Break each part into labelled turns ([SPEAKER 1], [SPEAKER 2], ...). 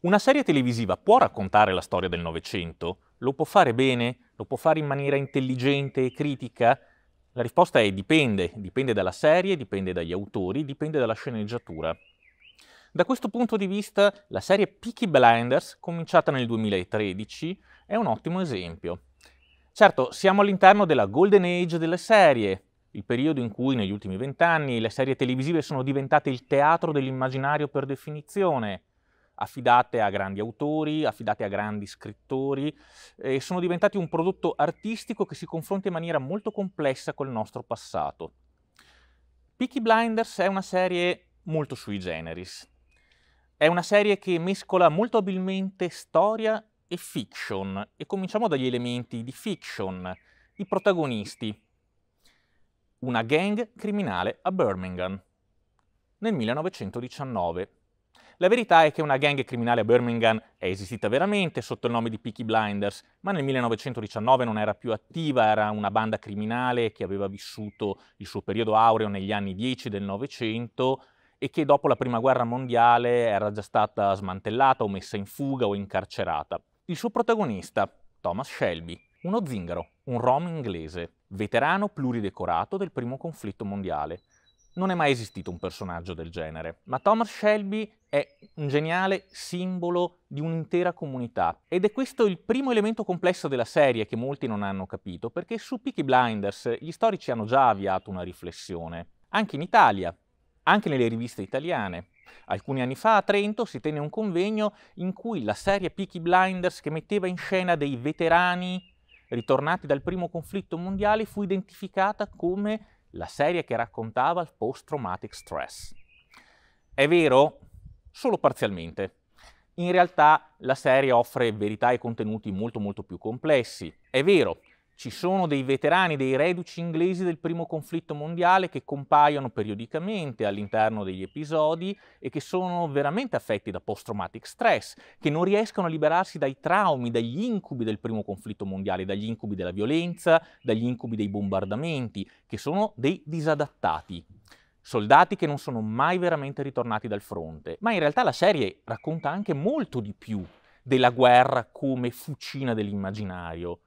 [SPEAKER 1] Una serie televisiva può raccontare la storia del Novecento? Lo può fare bene? Lo può fare in maniera intelligente e critica? La risposta è dipende, dipende dalla serie, dipende dagli autori, dipende dalla sceneggiatura. Da questo punto di vista la serie Peaky Blinders, cominciata nel 2013, è un ottimo esempio. Certo, siamo all'interno della Golden Age delle serie, il periodo in cui negli ultimi vent'anni le serie televisive sono diventate il teatro dell'immaginario per definizione, affidate a grandi autori, affidate a grandi scrittori, e sono diventati un prodotto artistico che si confronta in maniera molto complessa col nostro passato. Peaky Blinders è una serie molto sui generis. È una serie che mescola molto abilmente storia e fiction, e cominciamo dagli elementi di fiction, i protagonisti, una gang criminale a Birmingham nel 1919. La verità è che una gang criminale a Birmingham è esistita veramente sotto il nome di Peaky Blinders, ma nel 1919 non era più attiva, era una banda criminale che aveva vissuto il suo periodo aureo negli anni 10 del Novecento e che dopo la Prima Guerra Mondiale era già stata smantellata o messa in fuga o incarcerata. Il suo protagonista, Thomas Shelby, uno zingaro, un rom inglese, veterano pluridecorato del primo conflitto mondiale. Non è mai esistito un personaggio del genere, ma Thomas Shelby è un geniale simbolo di un'intera comunità ed è questo il primo elemento complesso della serie che molti non hanno capito, perché su Peaky Blinders gli storici hanno già avviato una riflessione, anche in Italia, anche nelle riviste italiane. Alcuni anni fa a Trento si tenne un convegno in cui la serie Peaky Blinders che metteva in scena dei veterani ritornati dal primo conflitto mondiale, fu identificata come la serie che raccontava il post-traumatic stress. È vero? Solo parzialmente. In realtà la serie offre verità e contenuti molto molto più complessi. È vero, ci sono dei veterani, dei reduci inglesi del primo conflitto mondiale che compaiono periodicamente all'interno degli episodi e che sono veramente affetti da post-traumatic stress, che non riescono a liberarsi dai traumi, dagli incubi del primo conflitto mondiale, dagli incubi della violenza, dagli incubi dei bombardamenti, che sono dei disadattati soldati che non sono mai veramente ritornati dal fronte. Ma in realtà la serie racconta anche molto di più della guerra come fucina dell'immaginario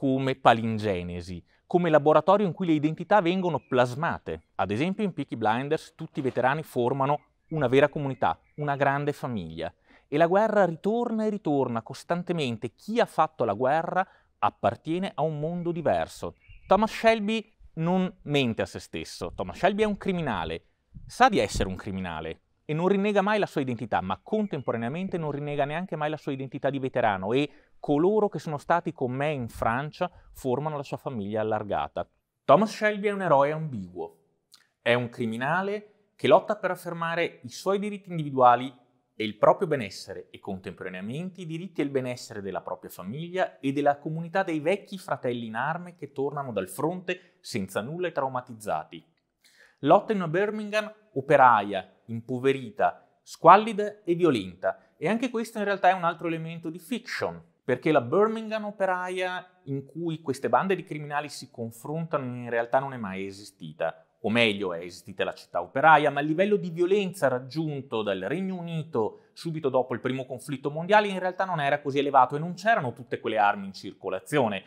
[SPEAKER 1] come palingenesi, come laboratorio in cui le identità vengono plasmate. Ad esempio in Peaky Blinders tutti i veterani formano una vera comunità, una grande famiglia. E la guerra ritorna e ritorna costantemente. Chi ha fatto la guerra appartiene a un mondo diverso. Thomas Shelby non mente a se stesso. Thomas Shelby è un criminale, sa di essere un criminale e non rinnega mai la sua identità, ma contemporaneamente non rinnega neanche mai la sua identità di veterano e coloro che sono stati con me in Francia formano la sua famiglia allargata. Thomas Shelby è un eroe ambiguo. È un criminale che lotta per affermare i suoi diritti individuali e il proprio benessere e contemporaneamente i diritti e il benessere della propria famiglia e della comunità dei vecchi fratelli in arme che tornano dal fronte senza nulla e traumatizzati. Lotta in una Birmingham operaia, impoverita, squallida e violenta, e anche questo in realtà è un altro elemento di fiction, perché la Birmingham operaia in cui queste bande di criminali si confrontano in realtà non è mai esistita, o meglio è esistita la città operaia, ma il livello di violenza raggiunto dal Regno Unito subito dopo il primo conflitto mondiale in realtà non era così elevato e non c'erano tutte quelle armi in circolazione.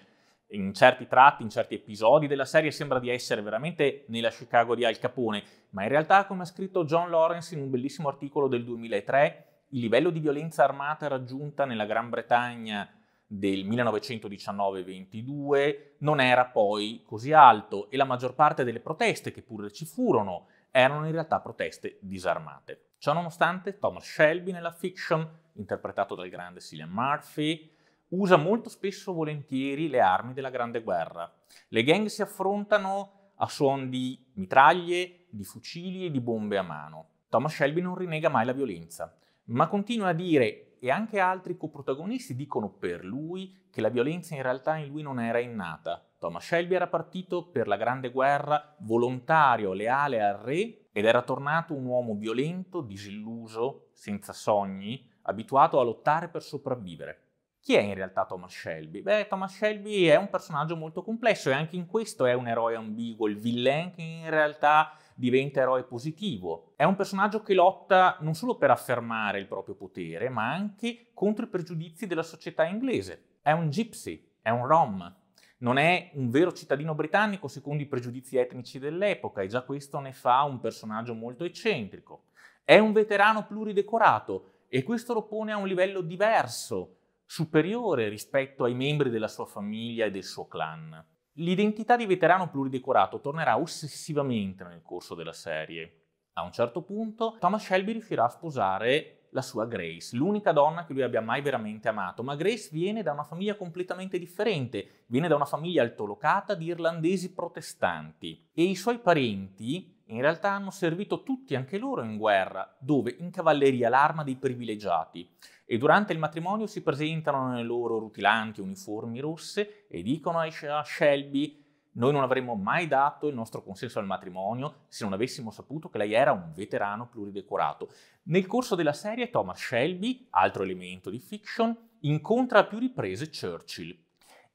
[SPEAKER 1] In certi tratti, in certi episodi della serie sembra di essere veramente nella Chicago di Al Capone, ma in realtà, come ha scritto John Lawrence in un bellissimo articolo del 2003, il livello di violenza armata raggiunta nella Gran Bretagna del 1919-22 non era poi così alto e la maggior parte delle proteste che pure ci furono erano in realtà proteste disarmate. Ciononostante, Thomas Shelby nella fiction, interpretato dal grande Cillian Murphy, usa molto spesso e volentieri le armi della Grande Guerra. Le gang si affrontano a suon di mitraglie, di fucili e di bombe a mano. Thomas Shelby non rinega mai la violenza ma continua a dire, e anche altri coprotagonisti dicono per lui, che la violenza in realtà in lui non era innata. Thomas Shelby era partito per la Grande Guerra volontario, leale al re, ed era tornato un uomo violento, disilluso, senza sogni, abituato a lottare per sopravvivere. Chi è in realtà Thomas Shelby? Beh, Thomas Shelby è un personaggio molto complesso e anche in questo è un eroe ambiguo, il villain che in realtà diventa eroe positivo. È un personaggio che lotta non solo per affermare il proprio potere, ma anche contro i pregiudizi della società inglese. È un gypsy, è un rom, non è un vero cittadino britannico secondo i pregiudizi etnici dell'epoca e già questo ne fa un personaggio molto eccentrico. È un veterano pluridecorato e questo lo pone a un livello diverso, superiore rispetto ai membri della sua famiglia e del suo clan. L'identità di veterano pluridecorato tornerà ossessivamente nel corso della serie. A un certo punto Thomas Shelby riuscirà a sposare la sua Grace, l'unica donna che lui abbia mai veramente amato, ma Grace viene da una famiglia completamente differente, viene da una famiglia altolocata di irlandesi protestanti e i suoi parenti in realtà hanno servito tutti anche loro in guerra, dove in cavalleria l'arma dei privilegiati, e durante il matrimonio si presentano nelle loro rutilanti uniformi rosse e dicono a Shelby noi non avremmo mai dato il nostro consenso al matrimonio se non avessimo saputo che lei era un veterano pluridecorato. Nel corso della serie Thomas Shelby, altro elemento di fiction, incontra a più riprese Churchill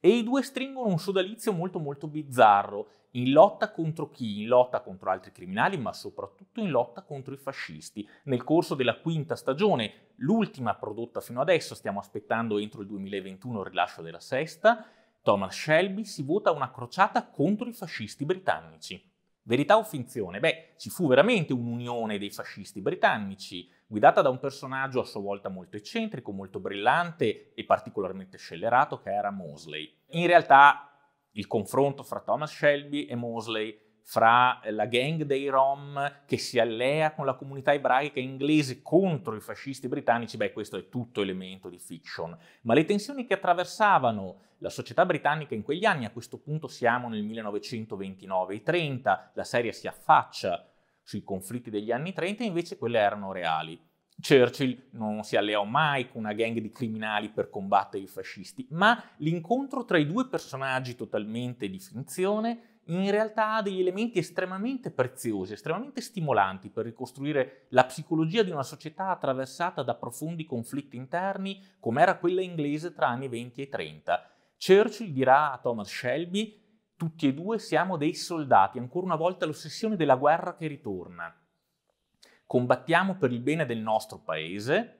[SPEAKER 1] e i due stringono un sodalizio molto molto bizzarro in lotta contro chi? In lotta contro altri criminali, ma soprattutto in lotta contro i fascisti. Nel corso della quinta stagione, l'ultima prodotta fino adesso, stiamo aspettando entro il 2021 il rilascio della sesta, Thomas Shelby si vota una crociata contro i fascisti britannici. Verità o finzione? Beh, ci fu veramente un'unione dei fascisti britannici, guidata da un personaggio a sua volta molto eccentrico, molto brillante e particolarmente scellerato, che era Mosley. In realtà il confronto fra Thomas Shelby e Mosley, fra eh, la gang dei Rom che si allea con la comunità ebraica inglese contro i fascisti britannici, beh questo è tutto elemento di fiction, ma le tensioni che attraversavano la società britannica in quegli anni, a questo punto siamo nel 1929 e 30, la serie si affaccia sui conflitti degli anni 30, invece quelle erano reali. Churchill non si alleò mai con una gang di criminali per combattere i fascisti, ma l'incontro tra i due personaggi totalmente di finzione in realtà ha degli elementi estremamente preziosi, estremamente stimolanti per ricostruire la psicologia di una società attraversata da profondi conflitti interni come era quella inglese tra anni 20 e 30. Churchill dirà a Thomas Shelby, tutti e due siamo dei soldati, ancora una volta l'ossessione della guerra che ritorna combattiamo per il bene del nostro paese,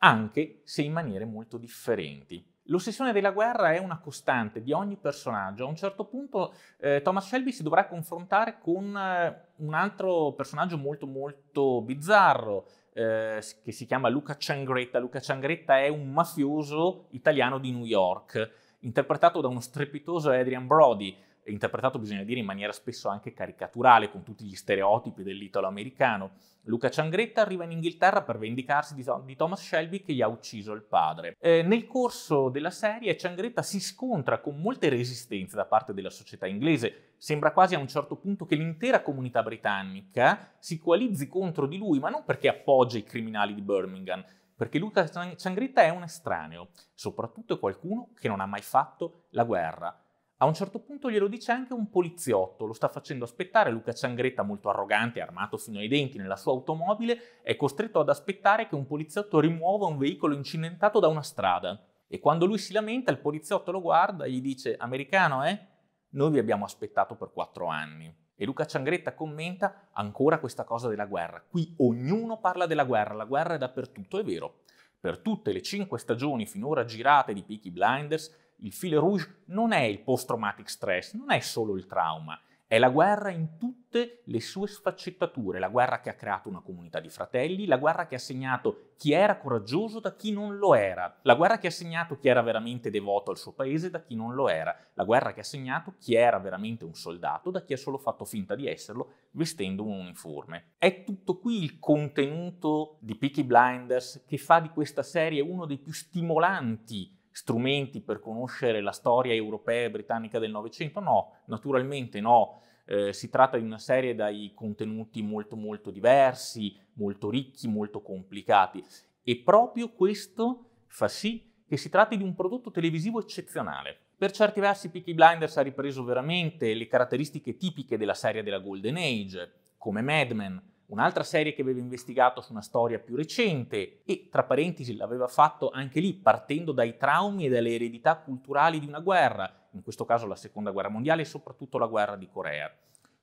[SPEAKER 1] anche se in maniere molto differenti. L'ossessione della guerra è una costante di ogni personaggio. A un certo punto eh, Thomas Shelby si dovrà confrontare con eh, un altro personaggio molto molto bizzarro eh, che si chiama Luca Ciangretta. Luca Ciangretta è un mafioso italiano di New York, interpretato da uno strepitoso Adrian Brody interpretato, bisogna dire, in maniera spesso anche caricaturale, con tutti gli stereotipi dell'italo-americano. Luca Ciangretta arriva in Inghilterra per vendicarsi di, di Thomas Shelby che gli ha ucciso il padre. Eh, nel corso della serie Ciangretta si scontra con molte resistenze da parte della società inglese. Sembra quasi a un certo punto che l'intera comunità britannica si coalizzi contro di lui, ma non perché appoggia i criminali di Birmingham, perché Luca Ciangretta è un estraneo, soprattutto qualcuno che non ha mai fatto la guerra. A un certo punto glielo dice anche un poliziotto, lo sta facendo aspettare, Luca Ciangretta, molto arrogante, armato fino ai denti nella sua automobile, è costretto ad aspettare che un poliziotto rimuova un veicolo incidentato da una strada. E quando lui si lamenta, il poliziotto lo guarda e gli dice, americano, eh? Noi vi abbiamo aspettato per quattro anni. E Luca Ciangretta commenta ancora questa cosa della guerra. Qui ognuno parla della guerra, la guerra è dappertutto, è vero. Per tutte le cinque stagioni finora girate di Peaky Blinders, il fil rouge non è il post-traumatic stress, non è solo il trauma, è la guerra in tutte le sue sfaccettature, la guerra che ha creato una comunità di fratelli, la guerra che ha segnato chi era coraggioso da chi non lo era, la guerra che ha segnato chi era veramente devoto al suo paese da chi non lo era, la guerra che ha segnato chi era veramente un soldato da chi ha solo fatto finta di esserlo vestendo un uniforme. È tutto qui il contenuto di Peaky Blinders che fa di questa serie uno dei più stimolanti strumenti per conoscere la storia europea e britannica del Novecento? No, naturalmente no. Eh, si tratta di una serie dai contenuti molto molto diversi, molto ricchi, molto complicati e proprio questo fa sì che si tratti di un prodotto televisivo eccezionale. Per certi versi Peaky Blinders ha ripreso veramente le caratteristiche tipiche della serie della Golden Age, come Mad Men, un'altra serie che aveva investigato su una storia più recente e, tra parentesi, l'aveva fatto anche lì partendo dai traumi e dalle eredità culturali di una guerra, in questo caso la Seconda Guerra Mondiale e soprattutto la Guerra di Corea.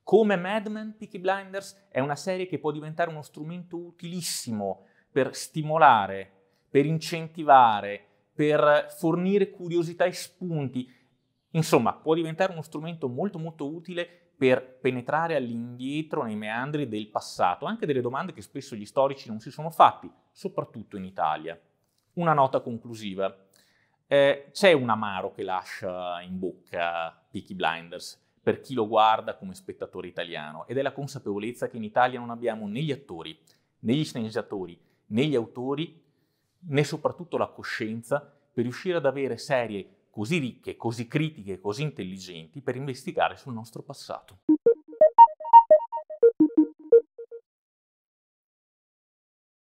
[SPEAKER 1] Come Mad Men, Peaky Blinders è una serie che può diventare uno strumento utilissimo per stimolare, per incentivare, per fornire curiosità e spunti. Insomma, può diventare uno strumento molto molto utile per penetrare all'indietro nei meandri del passato, anche delle domande che spesso gli storici non si sono fatti, soprattutto in Italia. Una nota conclusiva. Eh, c'è un amaro che lascia in bocca Peaky Blinders per chi lo guarda come spettatore italiano ed è la consapevolezza che in Italia non abbiamo né gli attori, né gli sceneggiatori, né gli autori, né soprattutto la coscienza per riuscire ad avere serie così ricche, così critiche, così intelligenti per investigare sul nostro passato.